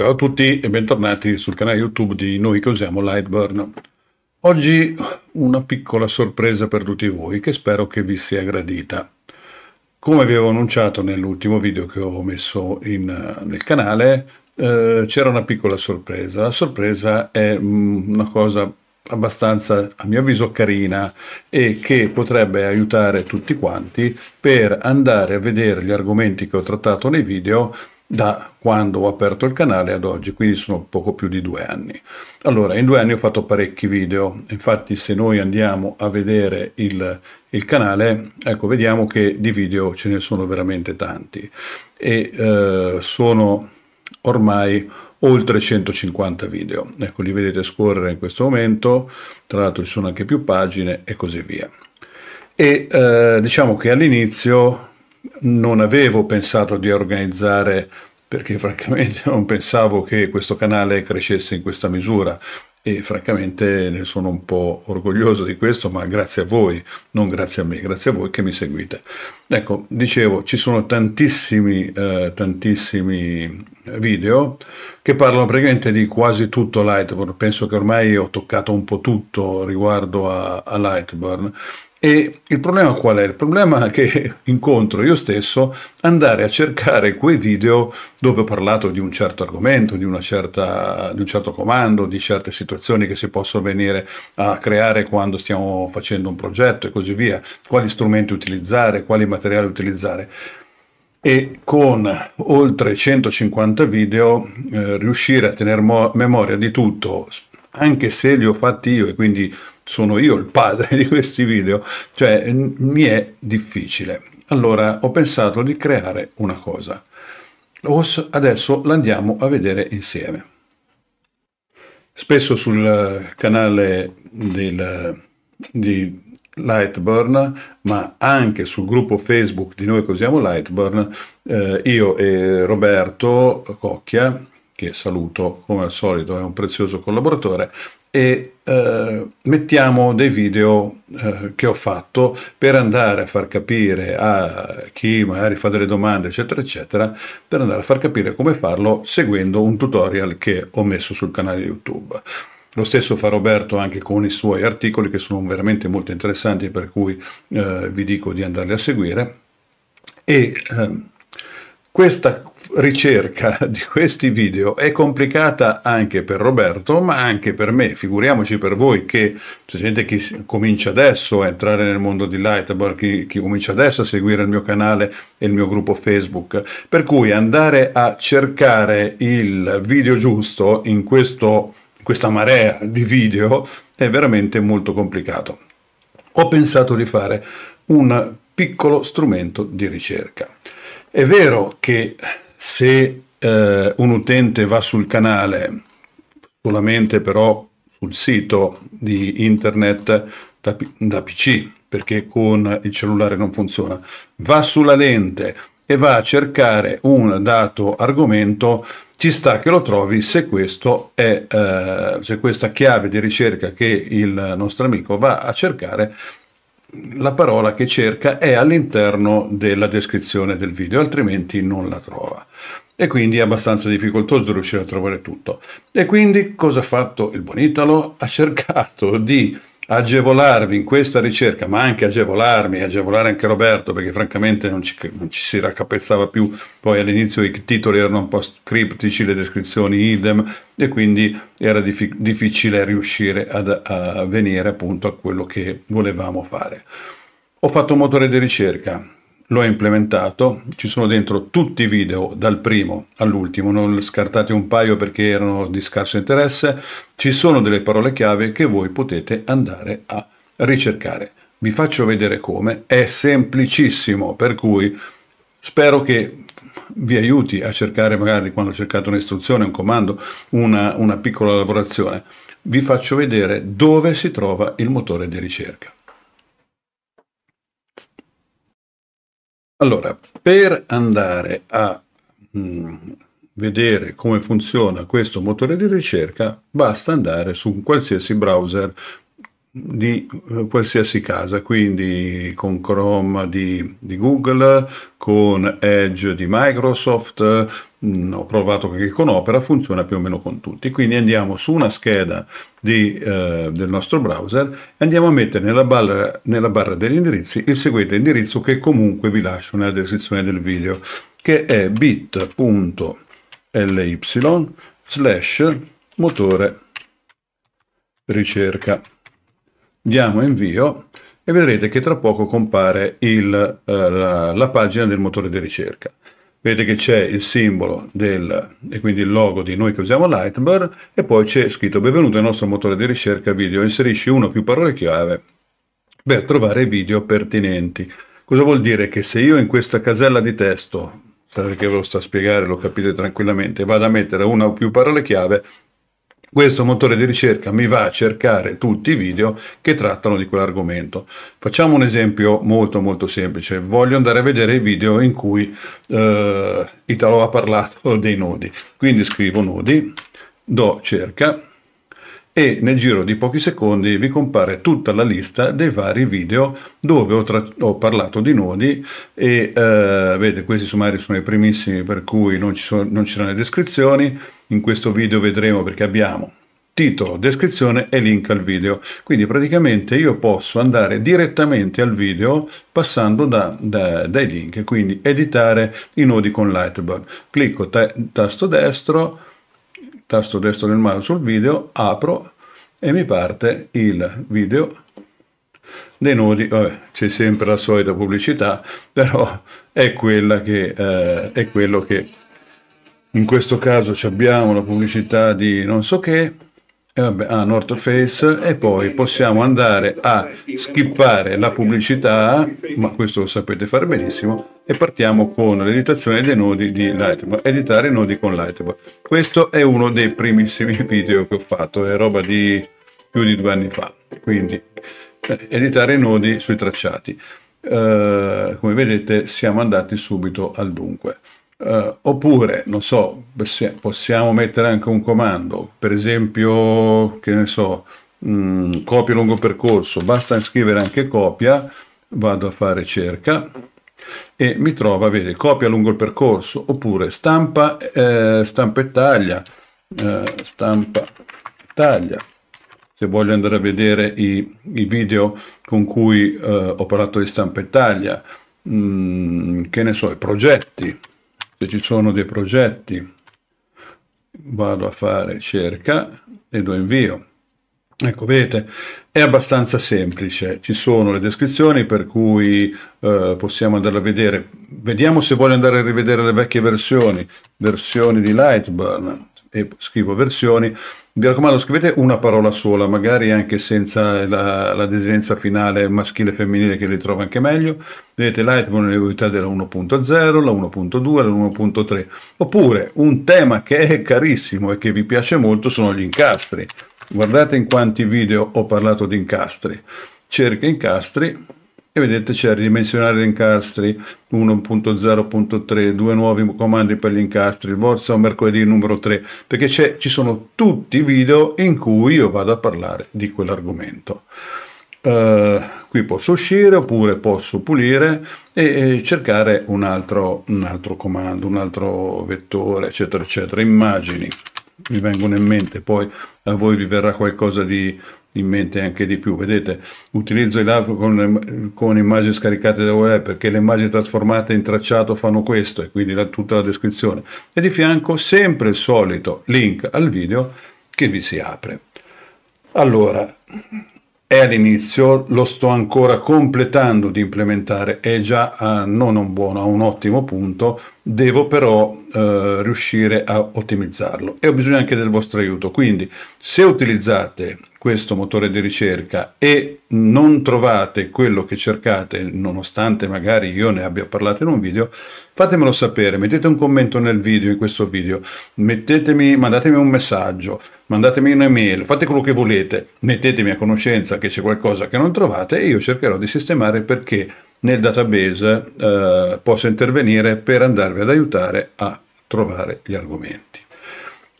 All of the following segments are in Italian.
Ciao a tutti e bentornati sul canale YouTube di Noi che usiamo Lightburn. Oggi una piccola sorpresa per tutti voi che spero che vi sia gradita. Come vi avevo annunciato nell'ultimo video che ho messo in, eh, nel canale, eh, c'era una piccola sorpresa. La sorpresa è mh, mm, una cosa abbastanza, a mio avviso, carina e che potrebbe aiutare tutti quanti per andare a vedere gli argomenti che ho trattato nei video da quando ho aperto il canale ad oggi, quindi sono poco più di due anni. Allora, in due anni ho fatto parecchi video, infatti se noi andiamo a vedere il, il canale, ecco, vediamo che di video ce ne sono veramente tanti e eh, sono ormai oltre 150 video. Ecco, li vedete scorrere in questo momento, tra l'altro ci sono anche più pagine e così via. E eh, diciamo che all'inizio non avevo pensato di organizzare perché francamente non pensavo che questo canale crescesse in questa misura e francamente ne sono un po' orgoglioso di questo, ma grazie a voi, non grazie a me, grazie a voi che mi seguite. Ecco, dicevo, ci sono tantissimi, eh, tantissimi eh, video che parlano praticamente di quasi tutto Lightburn, penso che ormai ho toccato un po' tutto riguardo a, a Lightburn e il problema qual è? Il problema è che incontro io stesso andare a cercare quei video dove ho parlato di un certo argomento, di, certa, di un certo comando, di certe situazioni che si possono venire a creare quando stiamo facendo un progetto e così via, quali strumenti utilizzare, quali materiali utilizzare e con oltre 150 video eh, riuscire a tenere memoria di tutto, anche se li ho fatti io e quindi sono io il padre di questi video, cioè mi è difficile. Allora ho pensato di creare una cosa. Adesso l'andiamo a vedere insieme. Spesso sul canale del, di Lightburn, ma anche sul gruppo Facebook di noi che usiamo Lightburn, eh, io e Roberto Cocchia che saluto come al solito, è un prezioso collaboratore, e eh, mettiamo dei video eh, che ho fatto per andare a far capire a chi magari fa delle domande, eccetera, eccetera, per andare a far capire come farlo seguendo un tutorial che ho messo sul canale YouTube. Lo stesso fa Roberto anche con i suoi articoli che sono veramente molto interessanti, per cui eh, vi dico di andarli a seguire. E, ehm, questa ricerca di questi video è complicata anche per Roberto, ma anche per me. Figuriamoci per voi che c'è gente che comincia adesso a entrare nel mondo di Lightbar, chi, chi comincia adesso a seguire il mio canale e il mio gruppo Facebook. Per cui andare a cercare il video giusto in questo, questa marea di video è veramente molto complicato. Ho pensato di fare un piccolo strumento di ricerca. È vero che se eh, un utente va sul canale solamente però sul sito di internet da, da PC, perché con il cellulare non funziona, va sulla lente e va a cercare un dato argomento, ci sta che lo trovi se, è, eh, se questa chiave di ricerca che il nostro amico va a cercare la parola che cerca è all'interno della descrizione del video, altrimenti non la trova. E quindi è abbastanza difficoltoso riuscire a trovare tutto. E quindi cosa ha fatto il Bonitalo? Ha cercato di agevolarvi in questa ricerca, ma anche agevolarmi agevolare anche Roberto, perché francamente non ci, non ci si raccapezzava più, poi all'inizio i titoli erano un po' criptici, le descrizioni idem, e quindi era dif- difficile riuscire ad, a venire appunto a quello che volevamo fare. Ho fatto un motore di ricerca, l'ho implementato, ci sono dentro tutti i video dal primo all'ultimo, non scartate un paio perché erano di scarso interesse, ci sono delle parole chiave che voi potete andare a ricercare. Vi faccio vedere come, è semplicissimo, per cui spero che vi aiuti a cercare magari quando cercate un'istruzione, un comando, una, una piccola lavorazione. Vi faccio vedere dove si trova il motore di ricerca. Allora, per andare a mh, mm, vedere come funziona questo motore di ricerca, basta andare su un qualsiasi browser di eh, qualsiasi casa, quindi con Chrome di, di Google, con Edge di Microsoft, mh, mm, ho provato che con Opera funziona più o meno con tutti. Quindi andiamo su una scheda di, eh, del nostro browser e andiamo a mettere nella barra, nella barra degli indirizzi il seguente indirizzo che comunque vi lascio nella descrizione del video, che è bit.ly slash motore ricerca diamo invio e vedrete che tra poco compare il, eh, la, la, pagina del motore di ricerca. Vedete che c'è il simbolo del, e quindi il logo di noi che usiamo Lightbar e poi c'è scritto benvenuto al nostro motore di ricerca video, inserisci una o più parole chiave per trovare i video pertinenti. Cosa vuol dire? Che se io in questa casella di testo, che ve lo sta a spiegare, lo capite tranquillamente, vado a mettere una o più parole chiave, questo motore di ricerca mi va a cercare tutti i video che trattano di quell'argomento. Facciamo un esempio molto molto semplice, voglio andare a vedere i video in cui eh, Italo ha parlato dei nodi, quindi scrivo nodi, do cerca, e nel giro di pochi secondi vi compare tutta la lista dei vari video dove ho, tra- ho parlato di nodi e eh, vede questi sommari sono i primissimi per cui non ci, sono, non ci le descrizioni, in questo video vedremo perché abbiamo titolo, descrizione e link al video. Quindi praticamente io posso andare direttamente al video passando da, da, dai link, quindi editare i nodi con lightbulb Clicco ta- tasto destro, tasto destro del mouse sul video, apro e mi parte il video dei nodi, vabbè, c'è sempre la solita pubblicità, però è, quella che, eh, è quello che in questo caso abbiamo la pubblicità di non so che, e vabbè, a North Face e poi possiamo andare a skippare la pubblicità, ma questo lo sapete fare benissimo, e partiamo con l'editazione dei nodi di Lightboard, editare i nodi con Lightboard. Questo è uno dei primissimi video che ho fatto, è roba di più di due anni fa, quindi eh, editare i nodi sui tracciati. Uh, come vedete siamo andati subito al dunque. Uh, oppure, non so, possiamo mettere anche un comando, per esempio, che ne so, mh, mm, copia lungo percorso, basta scrivere anche copia, vado a fare cerca e mi trova, vedi, copia lungo il percorso, oppure stampa, eh, stampa e taglia, eh, stampa, taglia. Se voglio andare a vedere i, i video con cui eh, ho parlato di stampa e taglia, mh, mm, che ne so, i progetti, se ci sono dei progetti, vado a fare cerca e lo invio. Ecco, vedete, è abbastanza semplice, ci sono le descrizioni per cui eh, possiamo andare a vedere. Vediamo se voglio andare a rivedere le vecchie versioni, versioni di Lightburn, e scrivo versioni, mi raccomando, scrivete una parola sola, magari anche senza la, la desidenza finale maschile e femminile che li ritrova anche meglio. Vedete Lightbone nelle novità della 1.0, la 1.2, la 1.3. Oppure un tema che è carissimo e che vi piace molto sono gli incastri. Guardate in quanti video ho parlato di incastri. Cerca incastri vedete c'è ridimensionare incastri 1.0.3, due nuovi comandi per gli incastri, il Warsaw mercoledì numero 3, perché ci sono tutti i video in cui io vado a parlare di quell'argomento. Uh, qui posso uscire oppure posso pulire e, e cercare un altro, un altro comando, un altro vettore, eccetera, eccetera, immagini mi vengono in mente, poi a voi vi verrà qualcosa di, in mente anche di più. Vedete, utilizzo i lab con, con, immagini scaricate da web perché le immagini trasformate in tracciato fanno questo e quindi la, tutta la descrizione. E di fianco sempre il solito link al video che vi si apre. Allora, è all'inizio, lo sto ancora completando di implementare, è già a eh, non un buono, a un ottimo punto, devo però eh, riuscire a ottimizzarlo e ho bisogno anche del vostro aiuto. Quindi se utilizzate questo motore di ricerca e non trovate quello che cercate, nonostante magari io ne abbia parlato in un video, fatemelo sapere, mettete un commento nel video, in questo video, mandatemi un messaggio, mandatemi un'email, fate quello che volete, mettetemi a conoscenza che c'è qualcosa che non trovate e io cercherò di sistemare perché nel database eh, possa intervenire per andarvi ad aiutare a trovare gli argomenti.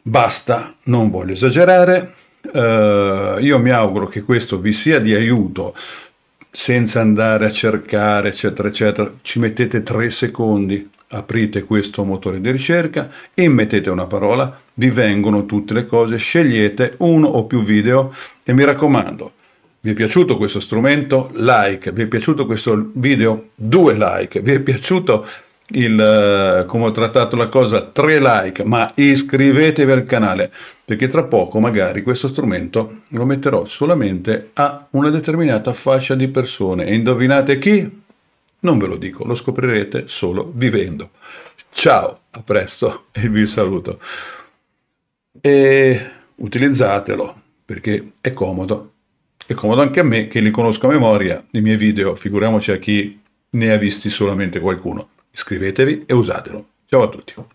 Basta, non voglio esagerare, eh, io mi auguro che questo vi sia di aiuto senza andare a cercare, eccetera, eccetera. Ci mettete tre secondi, aprite questo motore di ricerca e mettete una parola, vi vengono tutte le cose, scegliete uno o più video e mi raccomando, vi è piaciuto questo strumento? Like, vi è piaciuto questo video? Due like, vi è piaciuto il, eh, come ho trattato la cosa, tre like, ma iscrivetevi al canale, perché tra poco magari questo strumento lo metterò solamente a una determinata fascia di persone. E indovinate chi? Non ve lo dico, lo scoprirete solo vivendo. Ciao, a presto e vi saluto. E utilizzatelo, perché è comodo. È comodo anche a me che li conosco a memoria, i miei video, figuriamoci a chi ne ha visti solamente qualcuno. Iscrivetevi e usatelo. Ciao a tutti.